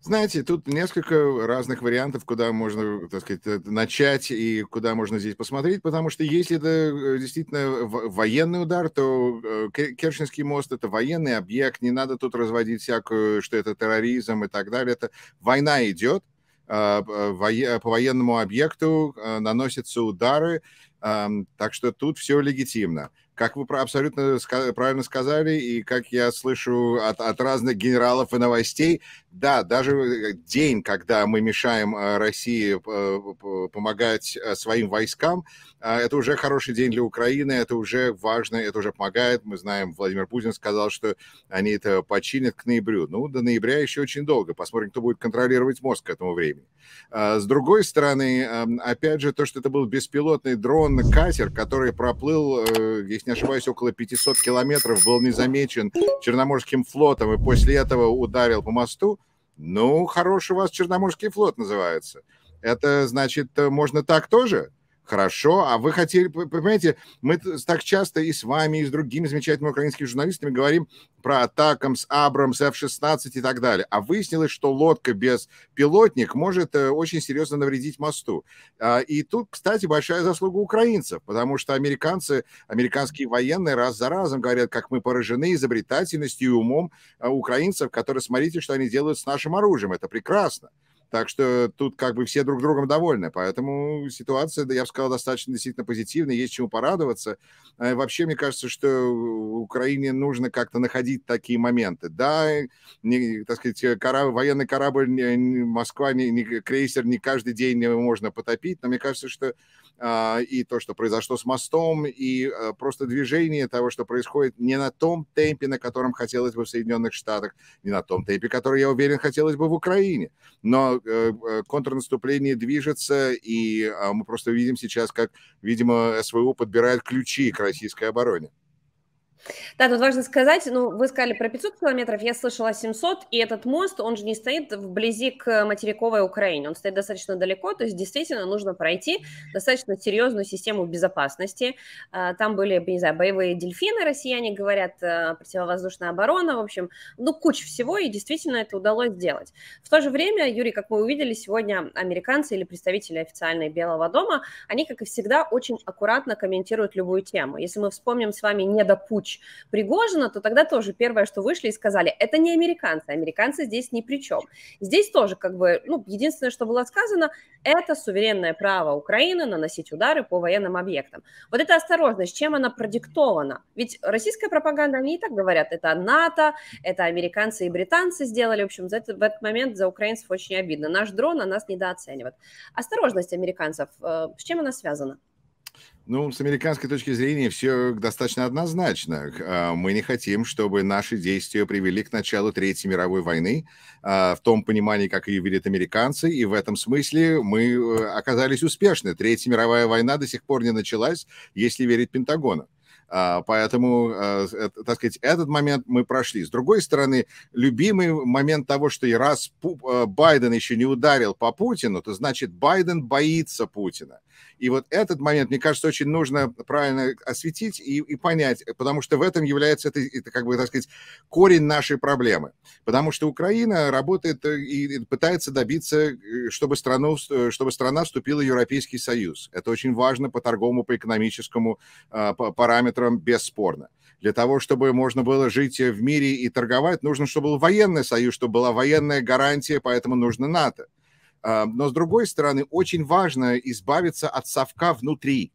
Знаете, тут несколько разных вариантов, куда можно, так сказать, э, начать и куда можно здесь посмотреть, потому что если это э, действительно военный удар, то э, Керченский мост – это военный объект, не надо тут разводить всякую, что это терроризм и так далее. Это война идет, а, по военному объекту наносятся удары, так что тут все легитимно. Как вы абсолютно правильно сказали, и как я слышу от, от разных генералов и новостей, да, даже э, день, когда мы мешаем э, России э, помогать своим войскам, а, это уже хороший день для Украины, это уже важно, это уже помогает. Мы знаем, Владимир Путин сказал, что они это починят к ноябрю. Ну, до ноября еще очень долго. Посмотрим, кто будет контролировать мозг к этому времени. А, с другой стороны, эм, опять же, то, что это был беспилотный дрон-катер, который проплыл, если не ошибаюсь, около 500 километров, был незамечен Черноморским флотом и после этого ударил по мосту, ну, хороший у вас Черноморский флот называется. Это значит, э, можно так тоже? Хорошо, а вы хотели, понимаете, мы так часто и с вами, и с другими замечательными украинскими журналистами говорим про атакам с Абрамс, F-16 и так далее. А выяснилось, что лодка без пилотник может э, очень серьезно навредить мосту. А, и тут, кстати, большая заслуга украинцев, потому что американцы, американские военные раз за разом говорят, как мы поражены изобретательностью и умом э, украинцев, которые, смотрите, что они делают с нашим оружием. Это прекрасно. Так что тут как бы все друг другом довольны. Поэтому ситуация, да, я бы сказал, достаточно действительно позитивная, есть чему порадоваться. Э, вообще, мне кажется, что Украине нужно как-то находить такие моменты. Да, э, не, так сказать, э, корабль, военный корабль не, Москва, не, не, крейсер не каждый день можно потопить, но мне кажется, что а, и то, что произошло с мостом, и а, просто движение того, что происходит не на том темпе, на котором хотелось бы в Соединенных Штатах, не на том темпе, который, я уверен, хотелось бы в Украине. Но Э, э, контрнаступление движется, и а, мы просто видим сейчас, как, видимо, СВО подбирает ключи к российской обороне. Да, тут важно сказать, ну, вы сказали про 500 километров, я слышала 700, и этот мост, он же не стоит вблизи к материковой Украине, он стоит достаточно далеко, то есть действительно нужно пройти достаточно серьезную систему безопасности. А, там были, не знаю, боевые дельфины, россияне говорят, а, противовоздушная оборона, в общем, ну, куча всего, и действительно это удалось сделать. В то же время, Юрий, как мы увидели, сегодня американцы или представители официальной Белого дома, они, как и всегда, очень аккуратно комментируют любую тему. Если мы вспомним с вами недопуть дочь Пригожина, то тогда тоже первое, что вышли и сказали, это не американцы, американцы здесь ни при чем. Здесь тоже как бы, ну, единственное, что было сказано, это суверенное право Украины наносить удары по военным объектам. Вот эта осторожность, чем она продиктована? Ведь российская пропаганда, они и так говорят, это НАТО, это американцы и британцы сделали, в общем, за это, в этот момент за украинцев очень обидно. Наш дрон, а нас недооценивают. Осторожность американцев, э, с чем она связана? Ну, с американской точки зрения все достаточно однозначно. А, мы не хотим, чтобы наши действия привели к началу Третьей мировой войны а, в том понимании, как ее видят американцы, и в этом смысле мы э, оказались успешны. Третья мировая война до сих пор не началась, если верить Пентагону. А, поэтому, э, э, так сказать, этот момент мы прошли. С другой стороны, любимый момент того, что и раз э, Байден еще не ударил по Путину, то значит Байден боится Путина. И вот этот момент, мне кажется, очень нужно правильно осветить и, и понять, потому что в этом является, это, это, как бы, так сказать, корень нашей проблемы. Потому что Украина работает и пытается добиться, чтобы, страну, чтобы страна вступила в Европейский Союз. Это очень важно по торговому, по экономическому э, параметру параметрам бесспорно. Для того, чтобы можно было жить в мире и торговать, нужно, чтобы был военный союз, чтобы была военная гарантия, поэтому нужно НАТО. А, но, с другой стороны, очень важно избавиться от совка внутри.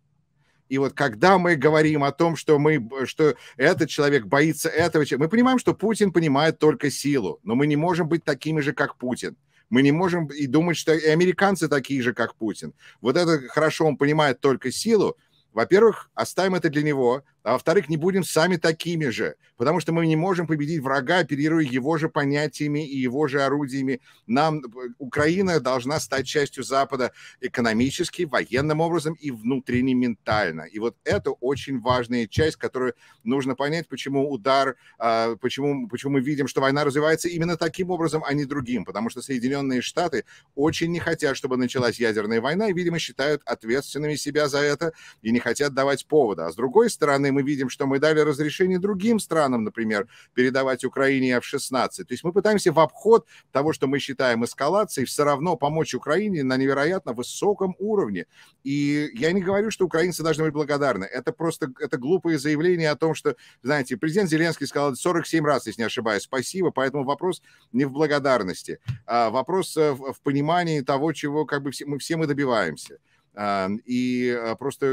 И вот когда мы говорим о том, что, мы, что этот человек боится этого, мы понимаем, что Путин понимает только силу, но мы не можем быть такими же, как Путин. Мы не можем и думать, что и американцы такие же, как Путин. Вот это хорошо, он понимает только силу. Во-первых, оставим это для него а во-вторых, не будем сами такими же, потому что мы не можем победить врага, оперируя его же понятиями и его же орудиями. Нам э, Украина должна стать частью Запада экономически, военным образом и внутренне ментально. И вот это очень важная часть, которую нужно понять, почему удар, а, почему, почему мы видим, что война развивается именно таким образом, а не другим, потому что Соединенные Штаты очень не хотят, чтобы началась ядерная война, и, видимо, считают ответственными себя за это и не хотят давать повода. А с другой стороны, мы видим, что мы дали разрешение другим странам, например, передавать Украине F-16. То есть мы пытаемся в обход того, что мы считаем эскалацией, все равно помочь Украине на невероятно высоком уровне. И я не говорю, что украинцы должны быть благодарны. Это просто это глупое заявление о том, что, знаете, президент Зеленский сказал 47 раз, если не ошибаюсь, спасибо, поэтому вопрос не в благодарности, а вопрос э, в понимании того, чего как бы все, мы все мы добиваемся. А, и а, просто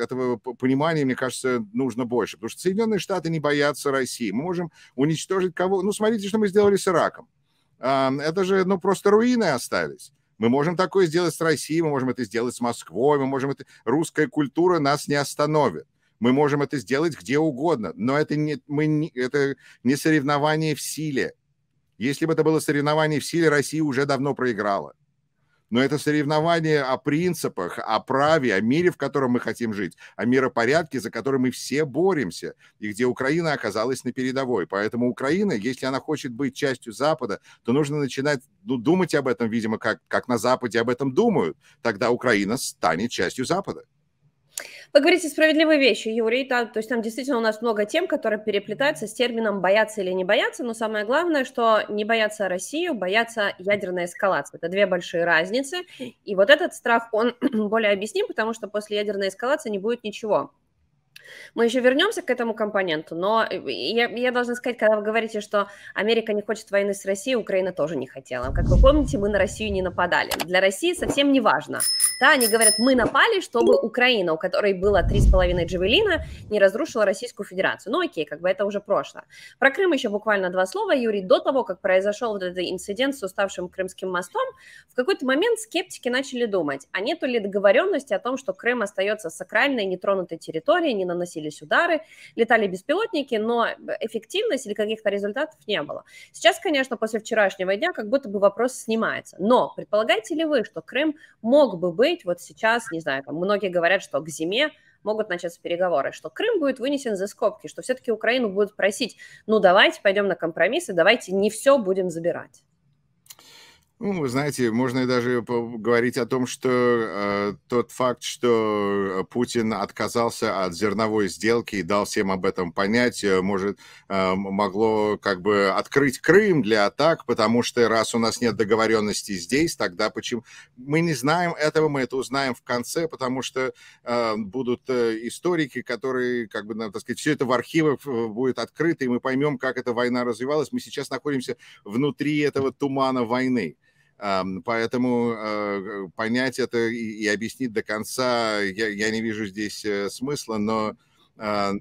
этого понимания, мне кажется, нужно больше. Потому что Соединенные Штаты не боятся России. Мы можем уничтожить кого... Ну, смотрите, что мы сделали с Ираком. А, это же, ну, просто руины остались. Мы можем такое сделать с Россией, мы можем это сделать с Москвой, мы можем это... Русская культура нас не остановит. Мы можем это сделать где угодно, но это не, мы не, это не соревнование в силе. Если бы это было соревнование в силе, Россия уже давно проиграла но это соревнование о принципах, о праве, о мире, в котором мы хотим жить, о миропорядке, за который мы все боремся, и где Украина оказалась на передовой. Поэтому Украина, если она хочет быть частью Запада, то нужно начинать ну, думать об этом, видимо, как, как на Западе об этом думают. Тогда Украина станет частью Запада. Вы говорите справедливые вещи, Юрий. Да, то есть там действительно у нас много тем, которые переплетаются с термином «бояться» или «не бояться». Но самое главное, что не бояться Россию, бояться ядерной эскалации. Это две большие разницы. И вот этот страх, он более объясним, потому что после ядерной эскалации не будет ничего. Мы еще вернемся к этому компоненту, но э, я, я должна сказать, когда вы говорите, что Америка не хочет войны с Россией, Украина тоже не хотела. Как вы помните, мы на Россию не нападали. Для России совсем не важно. Да, они говорят, мы напали, чтобы Украина, у которой было три с половиной джавелина, не разрушила Российскую Федерацию. Ну окей, как бы это уже прошлое. Про Крым еще буквально два слова. Юрий, до того, как произошел вот этот инцидент с уставшим Крымским мостом, в какой-то момент скептики начали думать, а нету ли договоренности о том, что Крым остается сакральной, нетронутой территорией, не на наносились удары, летали беспилотники, но эффективность или каких-то результатов не было. Сейчас, конечно, после вчерашнего дня как будто бы вопрос снимается. Но предполагаете ли вы, что Крым мог бы быть вот сейчас, не знаю, там многие говорят, что к зиме могут начаться переговоры, что Крым будет вынесен за скобки, что все-таки Украину будут просить, ну давайте пойдем на компромиссы, давайте не все будем забирать. Ну, вы знаете, можно даже говорить о том, что э, тот факт, что Путин отказался от зерновой сделки и дал всем об этом понять, э, может, э, могло как бы открыть Крым для атак, потому что раз у нас нет договоренности здесь, тогда почему... Мы не знаем этого, мы это узнаем в конце, потому что э, будут э, историки, которые, как бы, надо, сказать, все это в архивах э, будет открыто, и мы поймем, как эта война развивалась. Мы сейчас находимся внутри этого тумана войны. Поэтому э, понять это и объяснить до конца я, я не вижу здесь э, смысла, но а,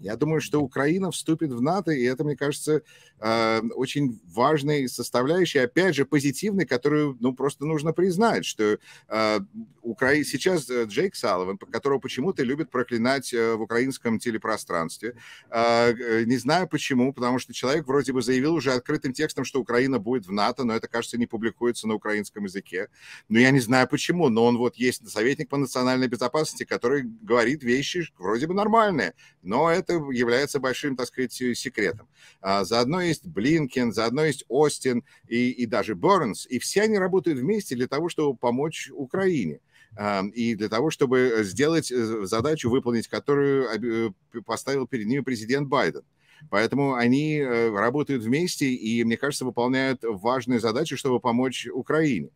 я думаю, что Украина вступит в НАТО, и это, мне кажется, э, очень важной составляющей, опять же, позитивной, которую, ну, просто нужно признать, что э, Укра... сейчас э, Джейк Салован, которого почему-то любят проклинать в украинском телепространстве, не знаю почему, потому что человек вроде бы заявил уже открытым текстом, что Украина будет в НАТО, но это, кажется, не публикуется на украинском языке. Но ну, я не знаю почему, но он вот есть советник по национальной безопасности, который говорит вещи вроде бы нормальные, но это является большим, так сказать, секретом. А заодно есть Блинкен, заодно есть Остин и, и даже Бернс. И все они работают вместе для того, чтобы помочь Украине и для того, чтобы сделать э, задачу, выполнить которую э, поставил перед ними президент Байден. Поэтому они э, работают вместе и, мне кажется, выполняют важную задачу, чтобы помочь Украине.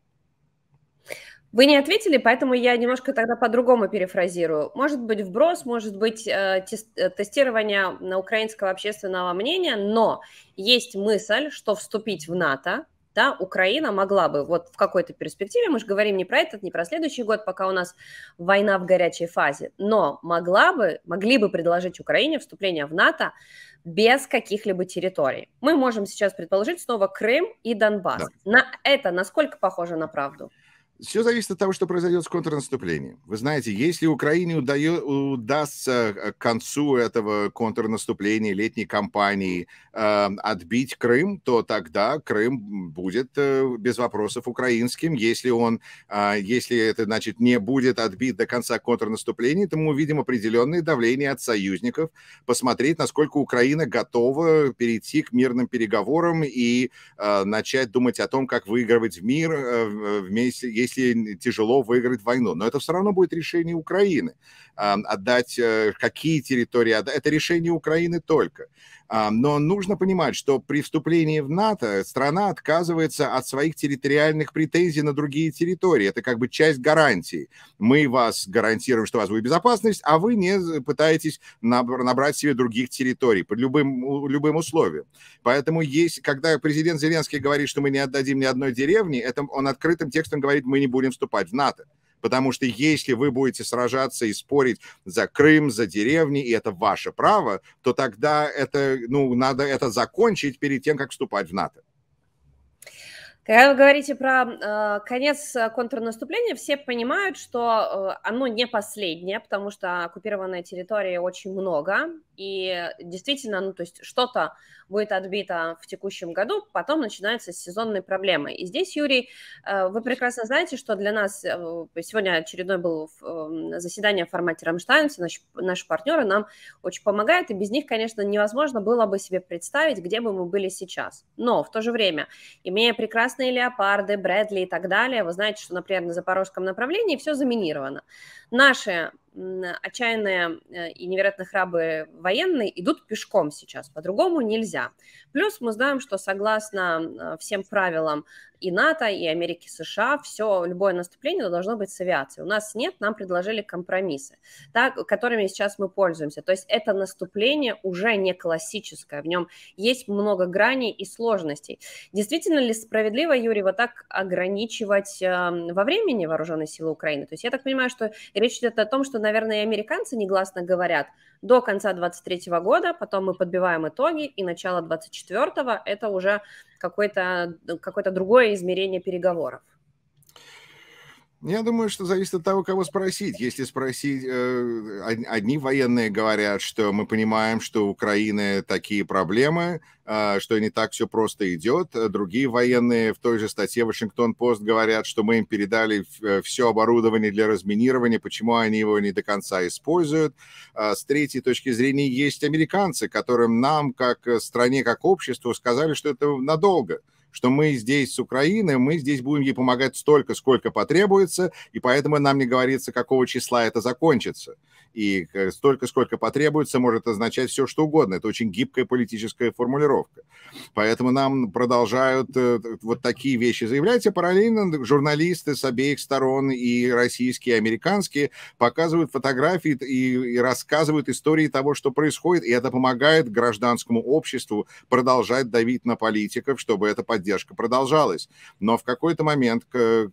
Вы не ответили, поэтому я немножко тогда по-другому перефразирую. Может быть, вброс, может быть, э, э, тестирование на украинского общественного мнения, но есть мысль, что вступить в НАТО, да, Украина могла бы вот в какой-то перспективе, мы же говорим не про этот, не про следующий год, пока у нас война в горячей фазе, но могла бы, могли бы предложить Украине вступление в НАТО без каких-либо территорий. Мы можем сейчас предположить снова Крым и Донбасс. Да. На это насколько похоже на правду? Все зависит от того, что произойдет с контрнаступлением. Вы знаете, если Украине удае, удастся э, к концу этого контрнаступления, летней кампании э, отбить Крым, то тогда Крым будет э, без вопросов украинским. Если он, э, если это значит не будет отбит до конца контрнаступления, то мы увидим определенные давления от союзников, посмотреть, насколько Украина готова перейти к мирным переговорам и э, начать думать о том, как выигрывать э, в мир э, вместе, если если тяжело выиграть войну. Но это все равно будет решение Украины. А, отдать э, какие территории, это решение Украины только. Но нужно понимать, что при вступлении в НАТО страна отказывается от своих территориальных претензий на другие территории. Это как бы часть гарантии. Мы вас гарантируем, что у вас будет безопасность, а вы не пытаетесь набрать себе других территорий под любым, любым условием. Поэтому есть, когда президент Зеленский говорит, что мы не отдадим ни одной деревни, это он открытым текстом говорит, мы не будем вступать в НАТО. Потому что если вы будете сражаться и спорить за Крым, за деревни, и это ваше право, то тогда это, ну, надо это закончить перед тем, как вступать в НАТО. Когда вы говорите про э, конец э, контрнаступления, все понимают, что э, оно не последнее, потому что оккупированной территории очень много, и действительно, ну, то есть что-то будет отбито в текущем году, потом начинаются сезонные проблемы. И здесь, Юрий, э, вы прекрасно знаете, что для нас э, сегодня очередное было э, эм, заседание в формате Рамштайн, наш, наши партнеры нам очень помогают, и без них, конечно, невозможно было бы себе представить, где бы мы были сейчас. Но в то же время, имея прекрасно красные леопарды, Брэдли и так далее. Вы знаете, что, например, на запорожском направлении все заминировано. Наши отчаянные э, и невероятно храбрые военные идут пешком сейчас, по-другому нельзя. Плюс мы знаем, что согласно э, всем правилам и НАТО, и Америки, США, все, любое наступление должно быть с авиацией. У нас нет, нам предложили компромиссы, так, которыми сейчас мы пользуемся. То есть это наступление уже не классическое, в нем есть много граней и сложностей. Действительно ли справедливо, Юрий, вот так ограничивать э, во времени вооруженные силы Украины? То есть я так понимаю, что речь идет о том, что, наверное, и американцы негласно говорят, до конца 23 года, потом мы подбиваем итоги, и начало 24 это уже какое-то какое другое измерение переговоров. Я думаю, что зависит от того, кого спросить. Если спросить, э, одни военные говорят, что мы понимаем, что у Украины такие проблемы, э, что не так все просто идет. Э, другие военные в той же статье Вашингтон-Пост говорят, что мы им передали э, все оборудование для разминирования, почему они его не до конца используют. Э, с третьей точки зрения есть американцы, которым нам, как э, стране, как обществу, сказали, что это надолго что мы здесь с Украины, мы здесь будем ей помогать столько, сколько потребуется, и поэтому нам не говорится, какого числа это закончится. И э, столько, сколько потребуется, может означать все, что угодно. Это очень гибкая политическая формулировка. Поэтому нам продолжают э, вот такие вещи заявлять, и а параллельно журналисты с обеих сторон, и российские, и американские, показывают фотографии и, и рассказывают истории того, что происходит, и это помогает гражданскому обществу продолжать давить на политиков, чтобы это поддерживать поддержка продолжалась. Но в какой-то момент,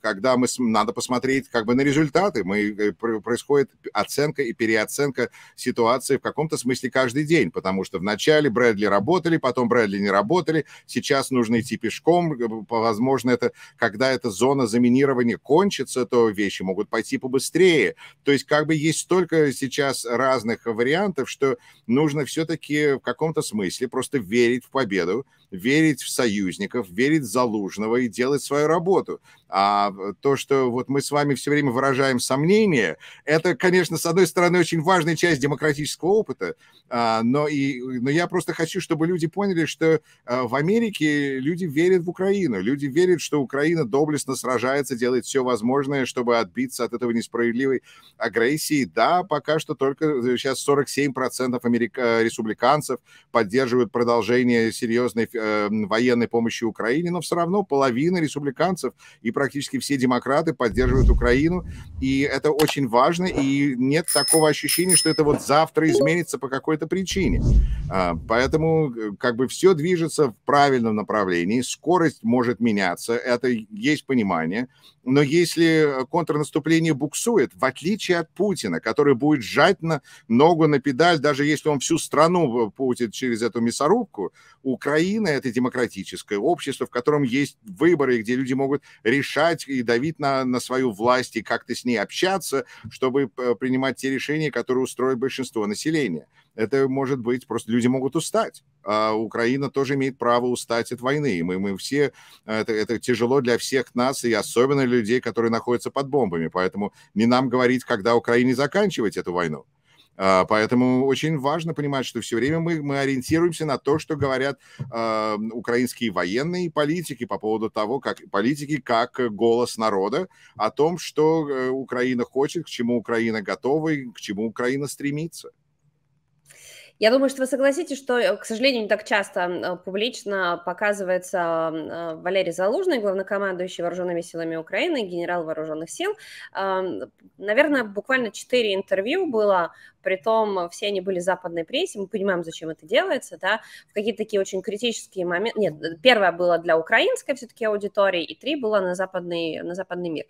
когда мы, надо посмотреть как бы на результаты, мы, э, происходит оценка и переоценка ситуации в каком-то смысле каждый день, потому что вначале Брэдли работали, потом Брэдли не работали, сейчас нужно идти пешком, э, возможно, это когда эта зона заминирования кончится, то вещи могут пойти побыстрее. То есть как бы есть столько сейчас разных вариантов, что нужно все-таки в каком-то смысле просто верить в победу верить в союзников, верить в Залужного и делать свою работу. А э, то, что вот мы с вами все время выражаем сомнения, это, конечно, с одной стороны, очень важная часть демократического опыта, а, но, и, но я просто хочу, чтобы люди поняли, что э, в Америке люди верят в Украину, люди верят, что Украина доблестно сражается, делает все возможное, чтобы отбиться от этого несправедливой агрессии. Да, пока что только э, сейчас 47% америка... республиканцев поддерживают продолжение серьезной Эм, военной помощи Украине, но все равно половина республиканцев и практически все демократы поддерживают Украину, и это очень важно, и нет такого ощущения, что это вот завтра изменится по какой-то причине. А, поэтому э, как бы все движется в правильном направлении, скорость может меняться, это есть понимание, но если э, контрнаступление буксует, в отличие от Путина, который будет жать на ногу на педаль, даже если он всю страну э, путит через эту мясорубку, Украина главное это демократическое общество, в котором есть выборы, где люди могут решать и давить на, на свою власть и как-то с ней общаться, чтобы э, принимать те решения, которые устроят большинство населения. Это может быть просто люди могут устать. А Украина тоже имеет право устать от войны. И мы, мы все, э, это, это тяжело для всех нас, и особенно людей, которые находятся под бомбами. Поэтому не нам говорить, когда Украине заканчивать эту войну. А, поэтому очень важно понимать, что все время мы, мы ориентируемся на то, что говорят э, украинские военные политики по поводу того, как политики, как голос народа, о том, что э, Украина хочет, к чему Украина готова и к чему Украина стремится. Я думаю, что вы согласитесь, что, э, к сожалению, не так часто э, публично показывается Валерий Залужный, главнокомандующий вооруженными силами Украины, генерал вооруженных сил. Наверное, буквально четыре интервью было притом э, все они были западной прессе, мы понимаем, зачем это делается, да, в какие-то такие очень критические моменты, нет, э, первая была для украинской все-таки аудитории, и три было на западный, на западный мир.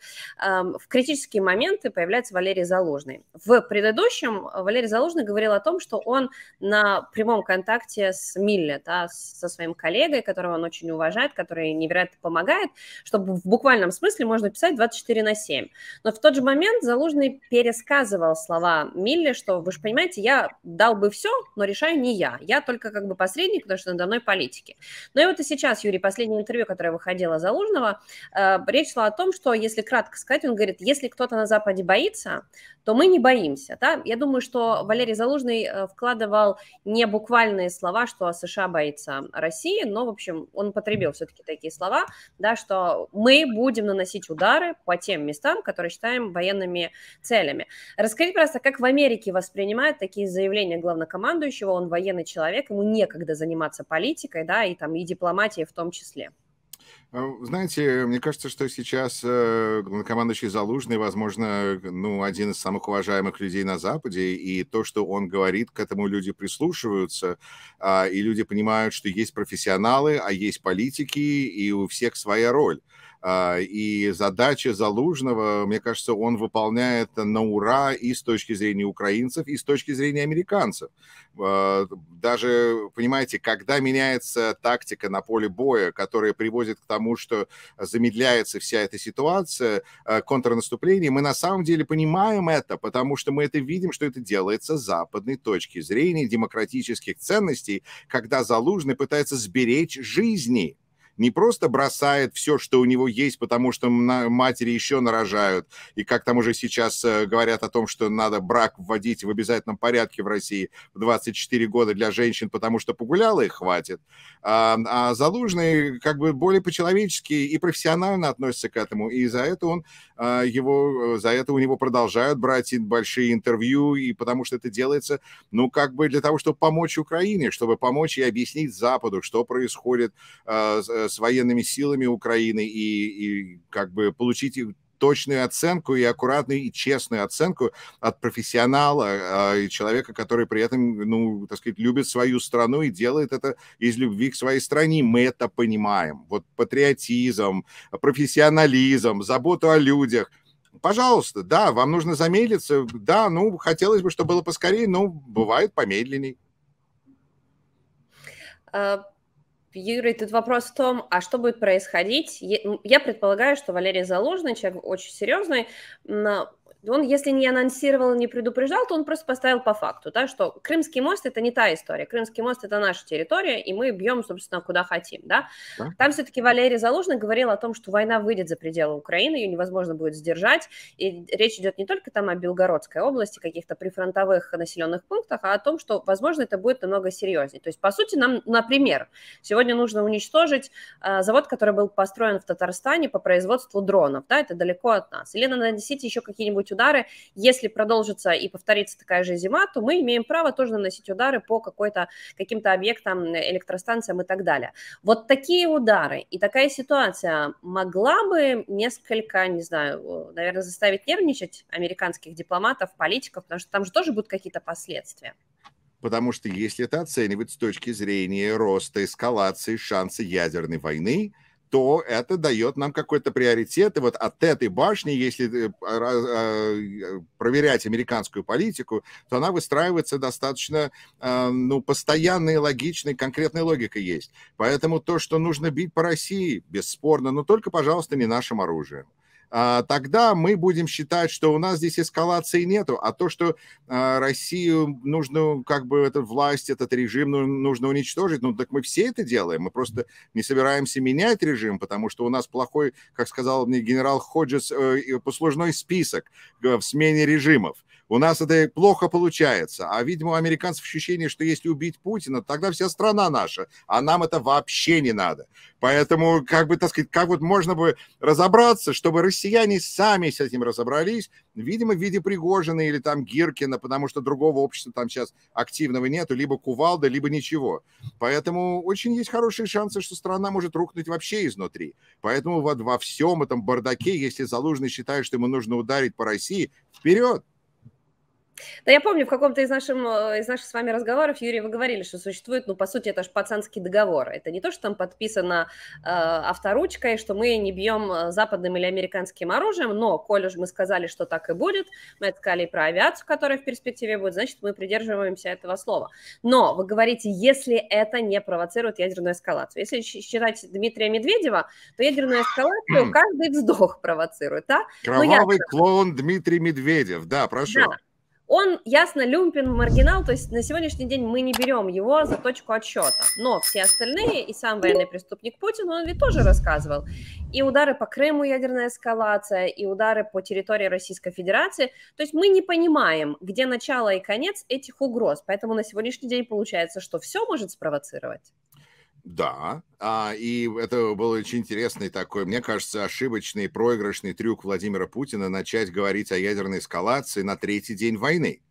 Эм, в критические моменты появляется Валерий Залужный. В предыдущем э, Валерий Залужный говорил о том, что он на прямом контакте с Милле, да, со своим коллегой, которого он очень уважает, который невероятно помогает, чтобы в буквальном смысле можно писать 24 на 7. Но в тот же момент Залужный пересказывал слова Милле, что вы же понимаете, я дал бы все, но решаю не я. Я только как бы посредник, потому что надо мной политики. Но ну и вот и сейчас, Юрий, последнее интервью, которое выходило Залужного, э, речь шла о том, что, если кратко сказать, он говорит, если кто-то на Западе боится, то мы не боимся. Да? Я думаю, что Валерий Залужный э, вкладывал не буквальные слова, что США боится России, но, в общем, он потребил все-таки такие слова, да, что мы будем наносить удары по тем местам, которые считаем военными целями. Расскажите, просто, как в Америке воспринимают воспринимают такие заявления главнокомандующего, он военный человек, ему некогда заниматься политикой, да, и там и дипломатией в том числе. Э, знаете, мне кажется, что сейчас э, главнокомандующий Залужный, возможно, ну, один из самых уважаемых людей на Западе, и то, что он говорит, к этому люди прислушиваются, а, и люди понимают, что есть профессионалы, а есть политики, и у всех своя роль. А, и задача Залужного, мне кажется, он выполняет на ура и с точки зрения украинцев, и с точки зрения американцев. А, даже, понимаете, когда меняется тактика на поле боя, которая приводит к тому, что замедляется вся эта ситуация, а, контрнаступление, мы на самом деле понимаем это, потому что мы это видим, что это делается с западной точки зрения демократических ценностей, когда Залужный пытается сберечь жизни не просто бросает все, что у него есть, потому что матери еще нарожают, и как там уже сейчас э, говорят о том, что надо брак вводить в обязательном порядке в России в 24 года для женщин, потому что погуляла и хватит. А, а Залужный как бы более по-человечески и профессионально относится к этому, и за это он э, его, э, за это у него продолжают брать большие интервью, и потому что это делается, ну, как бы для того, чтобы помочь Украине, чтобы помочь и объяснить Западу, что происходит с военными силами Украины и, и как бы получить точную оценку и аккуратную и честную оценку от профессионала а, и человека, который при этом, ну, так сказать, любит свою страну и делает это из любви к своей стране. Мы это понимаем. Вот патриотизм, профессионализм, забота о людях – пожалуйста, да, вам нужно замедлиться, да, ну, хотелось бы, чтобы было поскорее, но бывает помедленней. А, Юрий, тут вопрос в том, а что будет происходить? Я предполагаю, что Валерий Залужный, человек очень серьезный, он, если не анонсировал, не предупреждал, то он просто поставил по факту, да, что Крымский мост – это не та история. Крымский мост – это наша территория, и мы бьем, собственно, куда хотим, да. да. Там все-таки Валерий Залужный говорил о том, что война выйдет за пределы Украины, ее невозможно будет сдержать, и речь идет не только там о Белгородской области, каких-то прифронтовых населенных пунктах, а о том, что, возможно, это будет намного серьезнее. То есть, по сути, нам, например, сегодня нужно уничтожить э, завод, который был построен в Татарстане по производству дронов, да, это далеко от нас. Или надо еще какие-нибудь удары. Если продолжится и повторится такая же зима, то мы имеем право тоже наносить удары по какой-то, каким-то объектам, э, электростанциям и так далее. Вот такие удары и такая ситуация могла бы несколько, не знаю, э, наверное, заставить нервничать американских дипломатов, политиков, потому что там же тоже будут какие-то последствия. Потому что если это оценивать с точки зрения роста эскалации шанса ядерной войны, то это дает нам какой-то приоритет. И вот от этой башни, если э, э, проверять американскую политику, то она выстраивается достаточно э, ну, постоянной, логичной, конкретной логикой есть. Поэтому то, что нужно бить по России, бесспорно, но только, пожалуйста, не нашим оружием. А, тогда мы будем считать, что у нас здесь эскалации нету, а то, что а, Россию нужно, как бы, эта власть, этот режим ну, нужно уничтожить, ну так мы все это делаем, мы просто не собираемся менять режим, потому что у нас плохой, как сказал мне генерал Ходжес, э, послужной список э, в смене режимов. У нас это плохо получается. А, видимо, у американцев ощущение, что если убить Путина, тогда вся страна наша. А нам это вообще не надо. Поэтому, как бы, так сказать, как вот можно бы разобраться, чтобы россияне сами с этим разобрались, видимо, в виде Пригожина или там Гиркина, потому что другого общества там сейчас активного нету, либо кувалда, либо ничего. Поэтому очень есть хорошие шансы, что страна может рухнуть вообще изнутри. Поэтому вот во всем этом бардаке, если Залужный считает, что ему нужно ударить по России, вперед! Да, я помню, в каком-то из, нашим, э, из наших с вами разговоров, Юрий, вы говорили, что существует, ну, по сути, это же пацанский договор. Это не то, что там подписано э, авторучкой, что мы не бьем э, западным или американским оружием, но, коль уж мы сказали, что так и будет, мы это про авиацию, которая в перспективе будет, значит, мы придерживаемся этого слова. Но вы говорите, если это не провоцирует ядерную эскалацию. Если считать Дмитрия Медведева, то ядерную эскалацию каждый вздох провоцирует, да? Кровавый ясно. клоун Дмитрий Медведев, да, прошу. Да. Он, ясно, люмпин, маргинал, то есть на сегодняшний день мы не берем его за точку отсчета. Но все остальные, и сам военный преступник Путин, он ведь тоже рассказывал. И удары по Крыму, ядерная эскалация, и удары по территории Российской Федерации. То есть мы не понимаем, где начало и конец этих угроз. Поэтому на сегодняшний день получается, что все может спровоцировать. Да, а, и это был очень интересный такой, мне кажется, ошибочный проигрышный трюк Владимира Путина начать говорить о ядерной эскалации на третий день войны.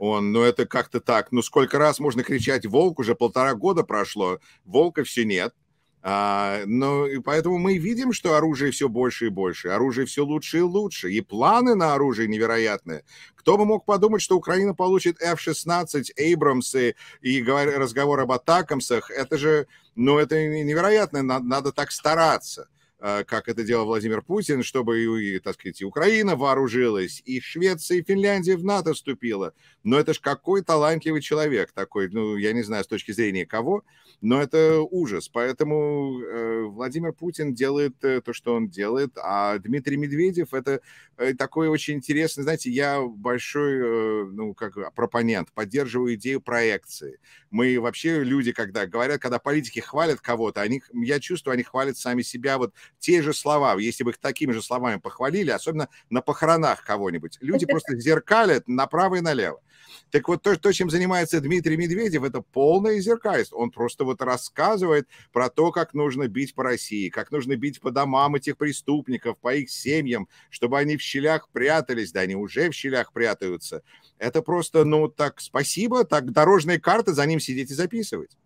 Он, ну это как-то так, ну сколько раз можно кричать «Волк» уже полтора года прошло, «Волка» все нет, а, но и поэтому мы видим, что оружие все больше и больше, оружие все лучше и лучше, и планы на оружие невероятные. Кто бы мог подумать, что Украина получит F-16, Эйбрамсы и разговор об атакамсах, это же, ну, это невероятно, надо, надо так стараться. Э, как это делал Владимир Путин, чтобы, так сказать, и Украина вооружилась, и Швеция, и Финляндия в НАТО вступила. Но это ж какой талантливый человек такой, ну, я не знаю, с точки зрения кого, но это ужас. Поэтому э, Владимир Путин делает э, то, что он делает, а Дмитрий Медведев это э, такой очень интересный, знаете, я большой, э, ну, как пропонент, поддерживаю идею проекции. Мы вообще люди, когда говорят, когда политики хвалят кого-то, они, я чувствую, они хвалят сами себя, вот те же слова, если бы их такими же словами похвалили, особенно на похоронах кого-нибудь, люди просто зеркалят направо и налево. Так вот, то, то, чем занимается Дмитрий Медведев, это полное зеркальство. Он просто вот рассказывает про то, как нужно бить по России, как нужно бить по домам этих преступников, по их семьям, чтобы они в щелях прятались, да они уже в щелях прятаются. Это просто, ну, так, спасибо, так, дорожные карты, за ним сидеть и записывать.